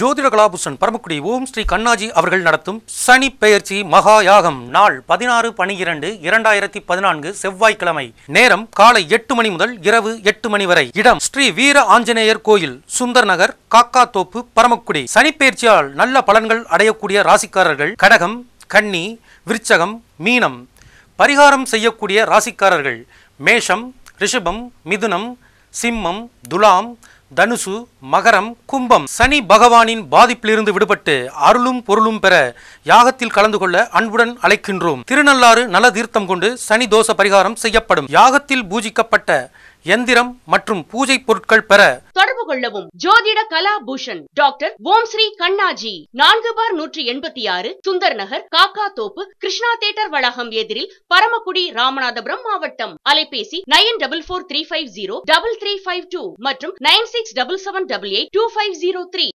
ஜோதிட கலாபூஷன் பரமக்குடி ஓம் ஸ்ரீ கண்ணாஜி அவர்கள் நடத்தும் சனி பெயர்ச்சி மகா யாகம் நாள் பதினாறு பனிரெண்டு இரண்டாயிரத்தி பதினான்கு செவ்வாய்க்கிழமை நேரம் காலை எட்டு மணி முதல் இரவு எட்டு மணி வரை இடம் ஸ்ரீ வீர ஆஞ்சநேயர் கோயில் சுந்தர் நகர் காக்காத்தோப்பு பரமக்குடி சனிப்பெயர்ச்சியால் நல்ல பலன்கள் அடையக்கூடிய ராசிக்காரர்கள் கடகம் கன்னி விருச்சகம் மீனம் பரிகாரம் செய்யக்கூடிய ராசிக்காரர்கள் மேஷம் ரிஷபம் மிதுனம் சிம்மம் துலாம் தனுசு மகரம் கும்பம் சனி பகவானின் பாதிப்பிலிருந்து விடுபட்டு அருளும் பொருளும் பெற யாகத்தில் கலந்து கொள்ள அன்புடன் அழைக்கின்றோம் திருநள்ளாறு நல தீர்த்தம் கொண்டு சனி தோஷ பரிகாரம் செய்யப்படும் யாகத்தில் பூஜிக்கப்பட்ட எந்திரம் மற்றும் பூஜை பொருட்கள் பெற கொள்ளவும் ஜோதிட பூஷன் டாக்டர் ஓம் ஸ்ரீ கண்ணாஜி நான்கு பார் நூற்றி எண்பத்தி ஆறு சுந்தர் நகர் காக்கா தோப்பு கிருஷ்ணா தேட்டர் வளாகம் எதிரில் பரமக்குடி ராமநாதபுரம் மாவட்டம் அலைபேசி nine double four three five zero double three five two மற்றும் nine six double seven double eight two five zero three